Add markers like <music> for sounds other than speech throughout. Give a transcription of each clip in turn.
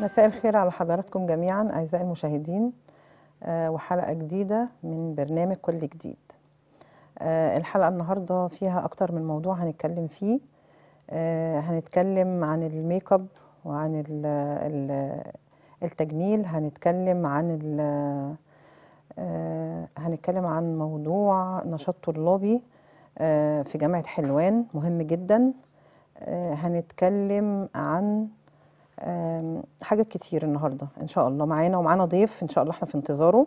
مساء الخير على حضراتكم جميعا أعزائي المشاهدين آه، وحلقة جديدة من برنامج كل جديد آه، الحلقة النهاردة فيها أكتر من موضوع هنتكلم فيه آه، هنتكلم عن الميك اب وعن التجميل هنتكلم عن هنتكلم عن موضوع نشاط طلابي في جامعة حلوان مهم جدا هنتكلم عن حاجات كتير النهارده ان شاء الله معانا ومعانا ضيف ان شاء الله احنا في انتظاره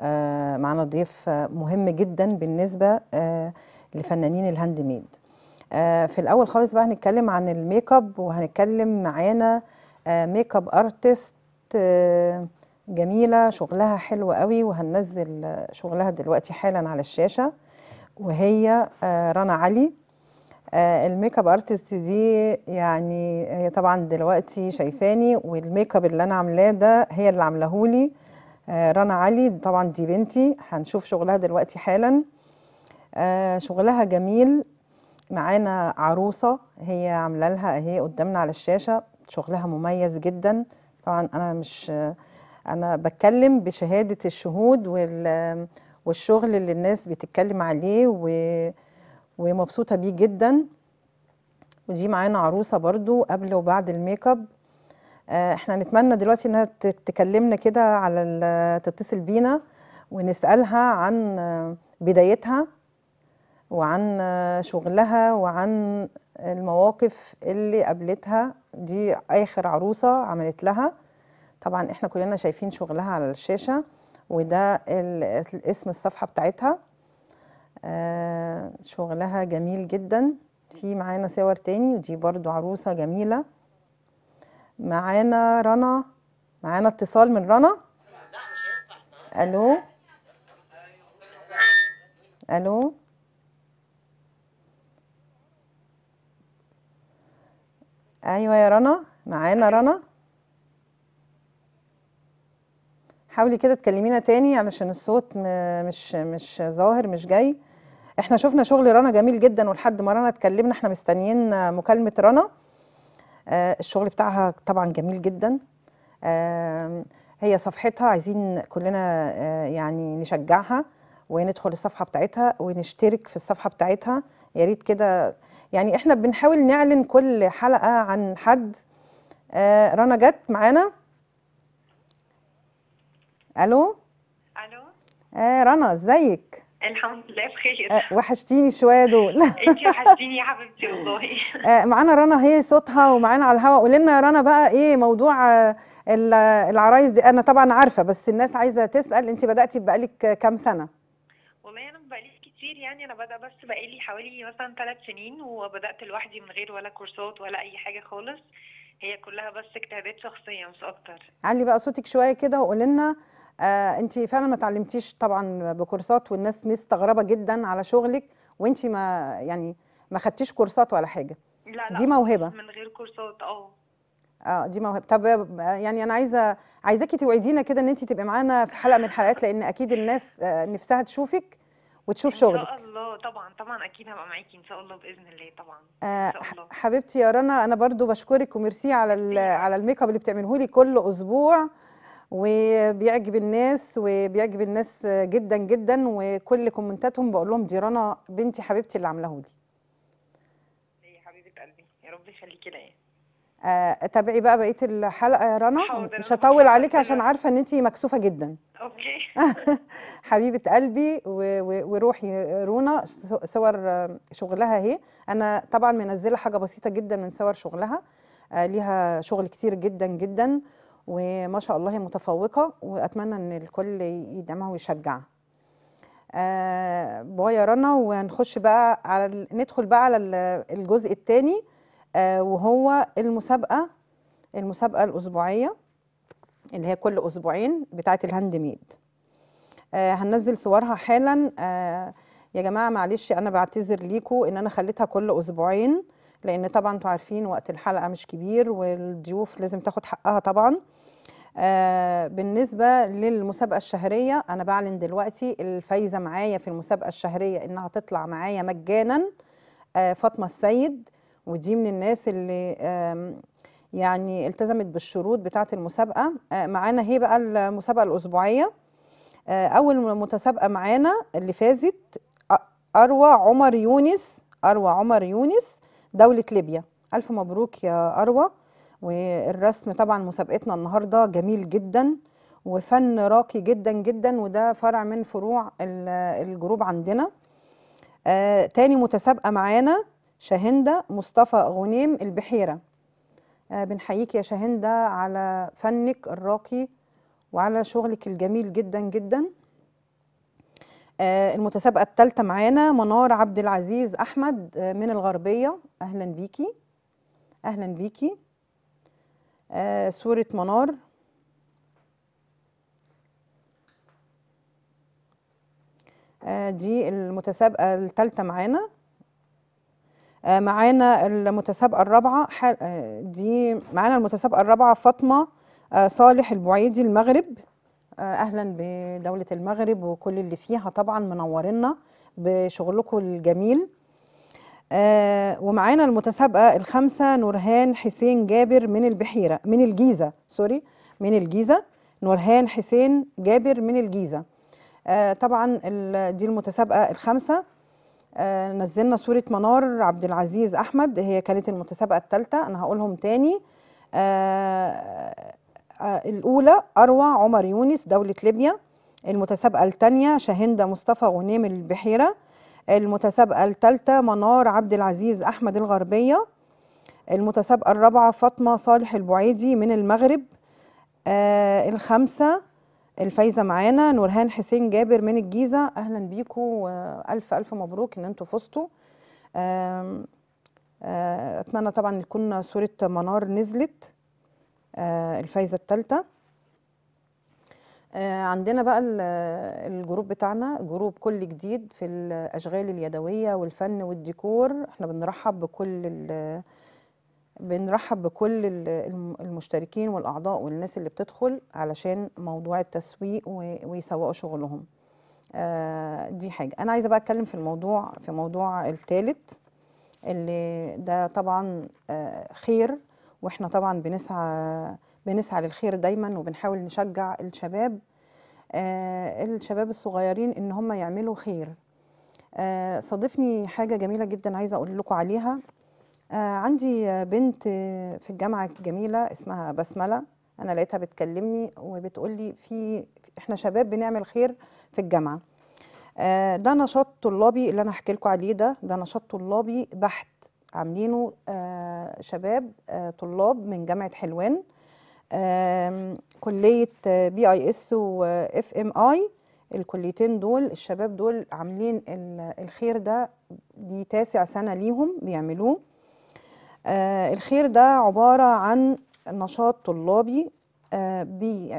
آه، معانا ضيف مهم جدا بالنسبه آه، لفنانين الهاند ميد آه، في الاول خالص بقى هنتكلم عن الميك اب وهنتكلم معانا ميك اب ارتست جميله شغلها حلو قوي وهننزل شغلها دلوقتي حالا على الشاشه وهي رنا علي آه، الميك اب ارتست دي يعني هي طبعا دلوقتي شايفاني والميك اب اللي انا عاملاه ده هي اللي عاملاهولي آه، رنا علي طبعا دي بنتي هنشوف شغلها دلوقتي حالا آه، شغلها جميل معانا عروسة هي عاملة لها اهي قدامنا على الشاشة شغلها مميز جدا طبعا انا مش انا بتكلم بشهادة الشهود والشغل اللي الناس بتتكلم عليه و ومبسوطه بيه جدا ودي معانا عروسه برضو قبل وبعد الميك اب آه، احنا نتمنى دلوقتي انها تكلمنا كده على تتصل بينا ونسالها عن آه، بدايتها وعن آه، شغلها وعن المواقف اللي قابلتها دي اخر عروسه عملت لها طبعا احنا كلنا شايفين شغلها على الشاشه وده اسم الصفحه بتاعتها آه، شغلها جميل جدا في معانا صور تاني ودي برضو عروسة جميلة معانا رنا معانا اتصال من رنا الو الو ايوه يا رنا معانا رنا حاولي كده تكلمينا تاني علشان الصوت مش مش ظاهر مش جاي احنا شفنا شغل رنا جميل جدا ولحد ما رنا اتكلمنا احنا مستنيين مكالمه رنا آه، الشغل بتاعها طبعا جميل جدا هي صفحتها عايزين كلنا آه، يعني نشجعها وندخل الصفحه بتاعتها ونشترك في الصفحه بتاعتها يا ريت كده يعني احنا بنحاول نعلن كل حلقه عن حد آه، رنا جت معانا الو الو رنا ازيك الحمد لله بخير أه وحشتيني شويه دول <laughs> انت وحشتيني يا حبيبتي والله أه معانا رنا هي صوتها ومعانا على الهواء قولي لنا يا رنا بقى ايه موضوع آه، العرايس دي انا طبعا عارفه بس الناس عايزه تسال انت بداتي بقالك كام سنه والله انا كتير يعني انا بدا بس بقالي حوالي مثلا ثلاث سنين وبدات لوحدي من غير ولا كورسات ولا اي حاجه خالص هي كلها بس اجتهادات شخصيه مش اكتر علي بقى صوتك شويه كده وقولي لنا آه، انت فعلا ما تعلمتيش طبعا بكورسات والناس مستغربه جدا على شغلك وانت ما يعني ما خدتيش كورسات ولا حاجه لا لا دي موهبه من غير كورسات اه اه دي موهبه طب يعني انا عايزه عايزاكي توعدينا كده ان انت تبقي معانا في حلقه من الحلقات لان اكيد الناس آه، نفسها تشوفك وتشوف شغلك ان شاء الله طبعا طبعا اكيد هبقى معاكي ان شاء الله باذن الله طبعا آه حبيبتي يا رنا انا برضو بشكرك وميرسي على على الميك اب اللي بتعمله لي كل اسبوع وبيعجب الناس وبيعجب الناس جدا جدا وكل كومنتاتهم بقول لهم دي رنا بنتي حبيبتي اللي عاملاه لي يا حبيبه قلبي يا رب يخليكي يعني. ليا آه تابعي بقى بقيه الحلقه يا رنا مش هطول عليكي عشان عارفه ان انت مكسوفه جدا اوكي <laughs> حبيبه قلبي وروحي رونا صور شغلها اهي انا طبعا منزله حاجه بسيطه جدا من صور شغلها آه ليها شغل كتير جدا جدا وما شاء الله هي متفوقه واتمنى ان الكل يدعمها ويشجعها آه رنا وهنخش بقى على ندخل بقى على الجزء الثاني آه وهو المسابقه المسابقه الاسبوعيه اللي هي كل اسبوعين بتاعه الهاند ميد آه هننزل صورها حالا آه يا جماعه معلش انا بعتذر ليكوا ان انا خليتها كل اسبوعين لان طبعا انتوا عارفين وقت الحلقه مش كبير والضيوف لازم تاخد حقها طبعا آه بالنسبة للمسابقة الشهرية أنا بعلن دلوقتي الفايزة معايا في المسابقة الشهرية إنها تطلع معايا مجانا آه فاطمة السيد ودي من الناس اللي آه يعني التزمت بالشروط بتاعة المسابقة آه، معانا هي بقى المسابقة الأسبوعية آه، أول متسابقة معانا اللي فازت أروى عمر يونس أروى عمر يونس دولة ليبيا ألف مبروك يا أروى والرسم طبعا مسابقتنا النهارده جميل جدا وفن راقي جدا جدا وده فرع من فروع الجروب عندنا آه تاني متسابقه معانا شهنده مصطفى غنيم البحيره آه بنحييك يا شهنده على فنك الراقي وعلى شغلك الجميل جدا جدا آه المتسابقه الثالثه معانا منار عبد العزيز احمد آه، من الغربيه اهلا بيكي اهلا بيكي آه، سورة منار آه، دي المتسابقة الثالثة معانا آه، معانا المتسابقة الرابعة دي معانا المتسابقة الرابعة فاطمة صالح البعيدي المغرب أهلا بدولة المغرب وكل اللي فيها طبعا منورنا بشغلكم الجميل آه، ومعانا المتسابقه الخمسه نورهان حسين جابر من البحيره من الجيزه سوري من الجيزه نورهان حسين جابر من الجيزه آه، طبعا دي المتسابقه الخمسه آه، نزلنا صوره منار عبد العزيز احمد هي كانت المتسابقه الثالثه انا هقولهم تاني الاولى اروى عمر يونس دوله ليبيا المتسابقه الثانيه شهنده مصطفى غنيم البحيره المتسابقة الثالثة منار عبد العزيز أحمد الغربية المتسابقة الرابعة فاطمة صالح البعيدي من المغرب آه الخامسة الفايزة معانا نورهان حسين جابر من الجيزة أهلا بيكم ألف ألف مبروك إن أنتوا فزتوا آه آه أتمنى طبعا تكون صورة منار نزلت آه، الفايزة الثالثة آه، عندنا بقى الجروب بتاعنا جروب كل جديد في الاشغال اليدويه والفن والديكور احنا بنرحب بكل بنرحب بكل المشتركين والاعضاء والناس اللي بتدخل علشان موضوع التسويق ويسوقوا شغلهم آه، دي حاجه انا عايزه بقى اتكلم في الموضوع في موضوع الثالث اللي ده طبعا آه، خير واحنا طبعا بنسعى بنسعى للخير دايما وبنحاول نشجع الشباب آه الشباب الصغيرين ان هم يعملوا خير آه صادفني حاجه جميله جدا عايزه اقول لكم عليها آه عندي بنت في الجامعه الجميله اسمها بسمله انا لقيتها بتكلمني وبتقول لي في احنا شباب بنعمل خير في الجامعه آه، ده نشاط طلابي اللي انا هحكي لكم عليه ده ده نشاط طلابي بحت عاملينه آه، شباب آه، طلاب من جامعه حلوان كليه بي اي اس واف ام اي الكليتين دول الشباب دول عاملين الخير ده دي تاسع سنه ليهم بيعملوه آه، الخير ده عباره عن نشاط طلابي بي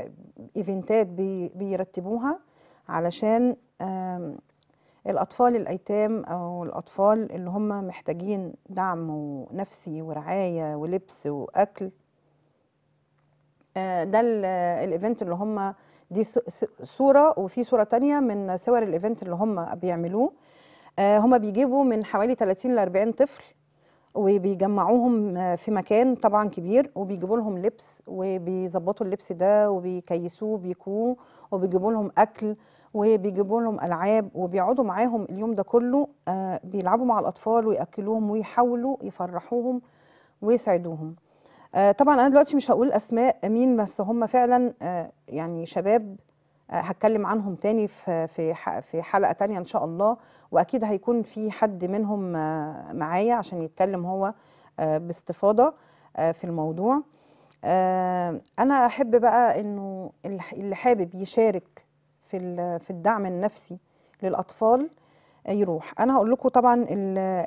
ايفنتات بيرتبوها علشان الأطفال الأيتام أو الأطفال اللي هم محتاجين دعم نفسي ورعاية ولبس وأكل آه، ده الايفنت اللي هم دي صورة وفي صورة تانية من صور الايفنت اللي هم بيعملوه آه، هم بيجيبوا من حوالي 30 ل 40 طفل وبيجمعوهم آه، في مكان طبعا كبير وبيجيبوا لهم لبس وبيظبطوا اللبس ده وبيكيسوه وبيكووه وبيجيبوا لهم اكل وبيجيبوا لهم العاب وبيقعدوا معاهم اليوم ده كله آه، بيلعبوا مع الاطفال وياكلوهم ويحاولوا يفرحوهم ويسعدوهم آه، طبعا انا دلوقتي مش هقول اسماء مين بس هم فعلا آه، يعني شباب هتكلم عنهم تاني في في في حلقه تانية ان شاء الله واكيد هيكون في حد منهم معايا عشان يتكلم هو باستفاضه في الموضوع انا احب بقى انه اللي حابب يشارك في في الدعم النفسي للاطفال يروح انا هقول لكم طبعا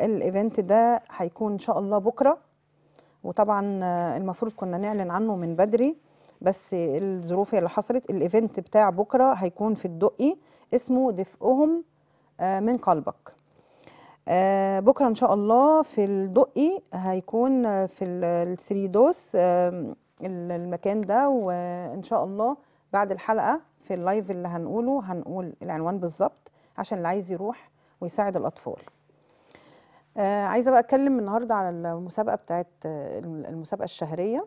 الايفنت ده هيكون ان شاء الله بكره وطبعا المفروض كنا نعلن عنه من بدري بس الظروف هي اللي حصلت الايفنت بتاع بكره هيكون في الدقي اسمه دفئهم آه، من قلبك آه، بكره ان شاء الله في الدقي هيكون في السريدوس المكان ده وان شاء الله بعد الحلقه في اللايف اللي هنقوله هنقول العنوان بالظبط عشان اللي عايز يروح ويساعد الأطفال آه عايزة بقى أتكلم النهاردة على المسابقة بتاعه آه، المسابقة الشهرية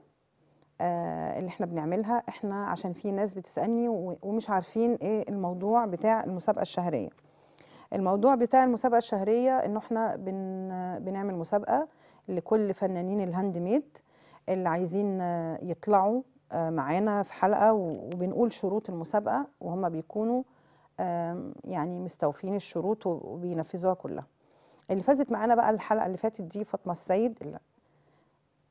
آه اللي احنا بنعملها احنا عشان في ناس بتسألني ومش عارفين ايه الموضوع بتاع المسابقة الشهرية الموضوع بتاع المسابقة الشهرية انه احنا بن بنعمل مسابقة لكل فنانين الهاند ميد اللي عايزين آه، يطلعوا معانا في حلقه وبنقول شروط المسابقه وهم بيكونوا يعني مستوفين الشروط وبينفذوها كلها اللي فازت معانا بقى الحلقه اللي فاتت دي فاطمه السيد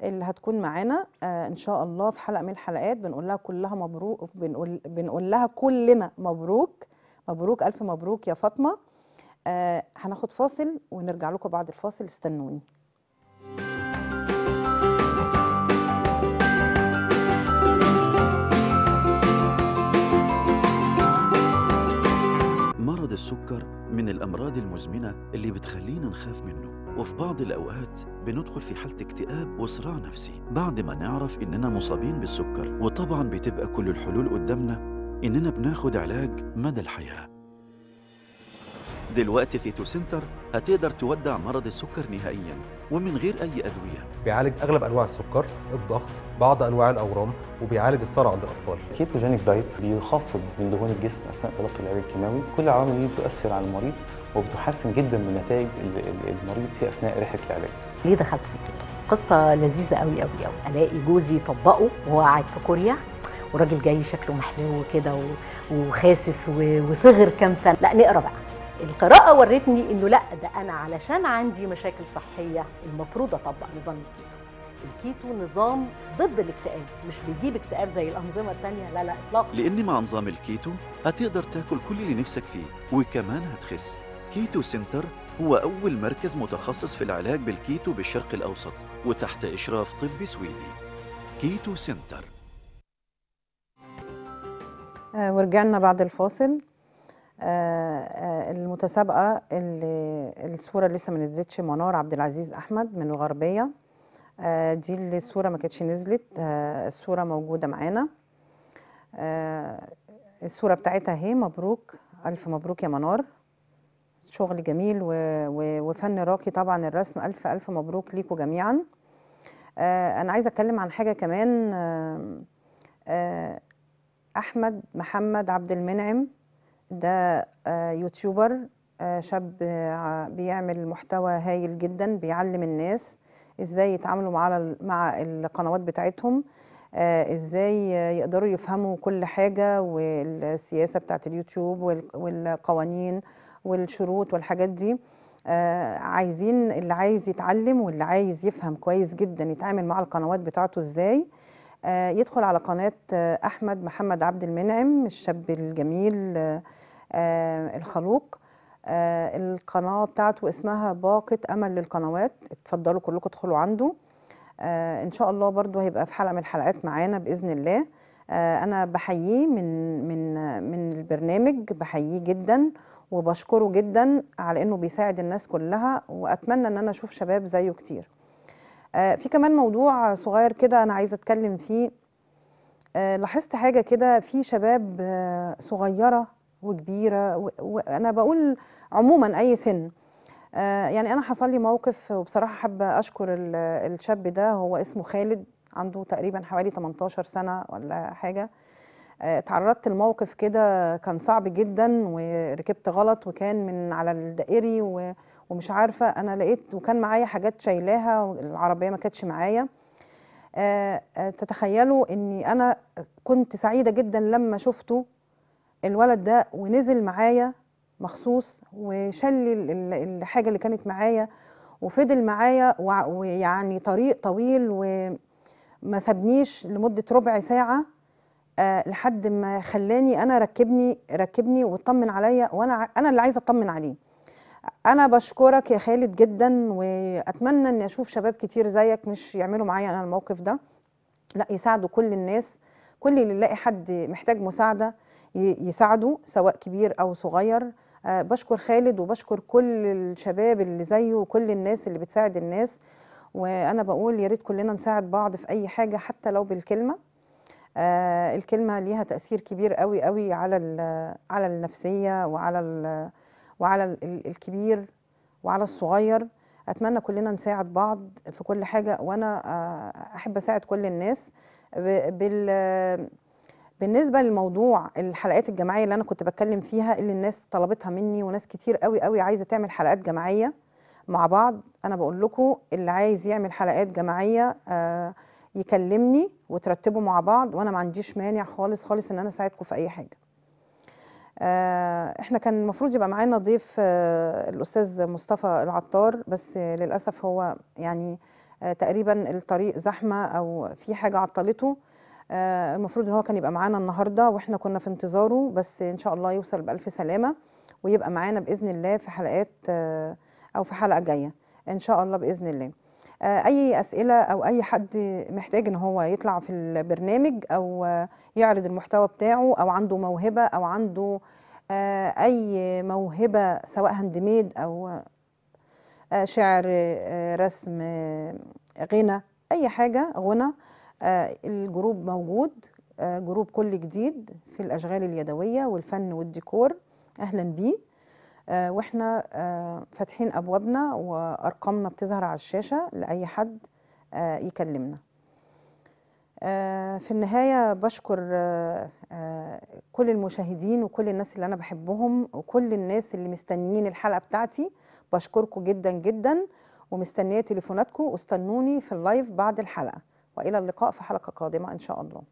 اللي, هتكون معانا آه، ان شاء الله في حلقه من الحلقات بنقول لها كلها مبروك بنقول بنقول لها كلنا مبروك مبروك الف مبروك يا فاطمه آه، هناخد فاصل ونرجع لكم بعد الفاصل استنوني وفي بعض الأوقات بندخل في حالة اكتئاب وصراع نفسي بعد ما نعرف إننا مصابين بالسكر وطبعا بتبقى كل الحلول قدامنا إننا بناخد علاج مدى الحياة دلوقتي في تو سنتر هتقدر تودع مرض السكر نهائيا ومن غير اي ادويه بيعالج اغلب انواع السكر الضغط بعض انواع الاورام وبيعالج الصرع عند الاطفال الكيتوجينيك دايت بيخفض من دهون الجسم اثناء تلقي العلاج الكيماوي كل العوامل دي بتؤثر على المريض وبتحسن جدا من نتائج المريض في اثناء رحله العلاج ليه دخلت في الكيتو قصه لذيذه قوي قوي قوي الاقي جوزي طبقه وهو قاعد في كوريا وراجل جاي شكله محلو كده وخاسس وصغر كام سنه لا نقرا بقى القراءة ورتني إنه لأ ده أنا علشان عندي مشاكل صحية المفروض أطبق نظام الكيتو الكيتو نظام ضد الاكتئاب مش بيجيب اكتئاب زي الأنظمة التانية لا لا إطلاقا لأن مع نظام الكيتو هتقدر تاكل كل اللي نفسك فيه وكمان هتخس كيتو سنتر هو أول مركز متخصص في العلاج بالكيتو بالشرق الأوسط وتحت إشراف طبي سويدي كيتو سنتر آه، ورجعنا بعد الفاصل آه، آه، المتسابقه اللي الصوره لسه ما نزلتش منار عبد العزيز احمد من الغربيه آه، دي اللي الصوره ما كانتش نزلت الصوره موجوده معانا الصوره بتاعتها اهي مبروك الف مبروك يا منار شغل جميل و... وفن راقي طبعا الرسم الف الف مبروك ليكم جميعا انا عايزه اتكلم عن حاجه كمان احمد محمد عبد المنعم ده آه، يوتيوبر آه، شاب آه، بيعمل محتوى هايل جدا بيعلم الناس ازاي يتعاملوا مع مع القنوات بتاعتهم ازاي يقدروا يفهموا كل حاجة والسياسة بتاعت اليوتيوب والقوانين والشروط والحاجات دي عايزين اللي عايز يتعلم واللي عايز يفهم كويس جدا يتعامل مع القنوات بتاعته ازاي يدخل على قناة أحمد محمد عبد المنعم الشاب الجميل آه، الخلوق آه، القناة بتاعته اسمها باقة أمل للقنوات اتفضلوا كلكم ادخلوا عنده آه، إن شاء الله برضو هيبقى في حلقة من الحلقات معانا بإذن الله أنا بحييه من, من, من البرنامج بحييه جداً وبشكره جدا على انه بيساعد الناس كلها واتمنى ان انا اشوف شباب زيه كتير في كمان موضوع صغير كده انا عايزه اتكلم فيه لاحظت حاجه كده في شباب صغيره وكبيره وانا بقول عموما اي سن آه، يعني انا حصل لي موقف وبصراحه حابه اشكر الشاب ده هو اسمه خالد عنده تقريبا حوالي 18 سنه ولا حاجه آه، تعرضت لموقف كده كان صعب جدا وركبت غلط وكان من على الدائري ومش عارفه انا لقيت وكان معايا حاجات شايلاها والعربيه ما كانتش معايا آه، تتخيلوا اني انا كنت سعيده جدا لما شفته الولد ده ونزل معايا مخصوص وشل الحاجه اللي كانت معايا وفضل معايا ويعني طريق طويل وما سابنيش لمده ربع ساعه آه، لحد ما خلاني انا ركبني ركبني واطمن عليا وانا انا اللي عايزه اطمن عليه انا بشكرك يا خالد جدا واتمنى اني اشوف شباب كتير زيك مش يعملوا معايا انا الموقف ده لا يساعدوا كل الناس كل اللي نلاقي حد محتاج مساعده يساعده سواء كبير او صغير آه، بشكر خالد وبشكر كل الشباب اللي زيه وكل الناس اللي بتساعد الناس وانا بقول يا ريت كلنا نساعد بعض في اي حاجه حتى لو بالكلمه آه، الكلمه ليها تاثير كبير قوي قوي على على النفسيه وعلى وعلى الكبير وعلى الصغير اتمنى كلنا نساعد بعض في كل حاجه وانا آه، احب اساعد كل الناس بال بالنسبه للموضوع الحلقات الجماعيه اللي انا كنت بتكلم فيها اللي الناس طلبتها مني وناس كتير قوي قوي عايزه تعمل حلقات جماعيه مع بعض انا بقول لكم اللي عايز يعمل حلقات جماعيه آه، يكلمني وترتبوا مع بعض وانا ما عنديش مانع خالص خالص ان انا اساعدكم في اي حاجه آه، احنا كان المفروض يبقى معانا ضيف آه، الاستاذ مصطفى العطار بس للاسف هو يعني آه، تقريبا الطريق زحمه او في حاجه عطلته آه، المفروض ان هو كان يبقى معانا النهارده واحنا كنا في انتظاره بس ان شاء الله يوصل بالف سلامه ويبقى معانا باذن الله في حلقات آه، او في حلقه جايه ان شاء الله باذن الله اي اسئله او اي حد محتاج ان هو يطلع في البرنامج او يعرض المحتوى بتاعه او عنده موهبه او عنده اي موهبه سواء هاند ميد او شعر آه، رسم آه، غنى اي حاجه غنى آه، الجروب موجود جروب كل جديد في الاشغال اليدويه والفن والديكور اهلا بيه واحنا فاتحين ابوابنا وارقامنا بتظهر على الشاشه لاي حد يكلمنا آه، في النهاية بشكر آه، آه، كل المشاهدين وكل الناس اللي أنا بحبهم وكل الناس اللي مستنيين الحلقة بتاعتي بشكركم جدا جدا ومستنية تليفوناتكم واستنوني في اللايف بعد الحلقة وإلى اللقاء في حلقة قادمة إن شاء الله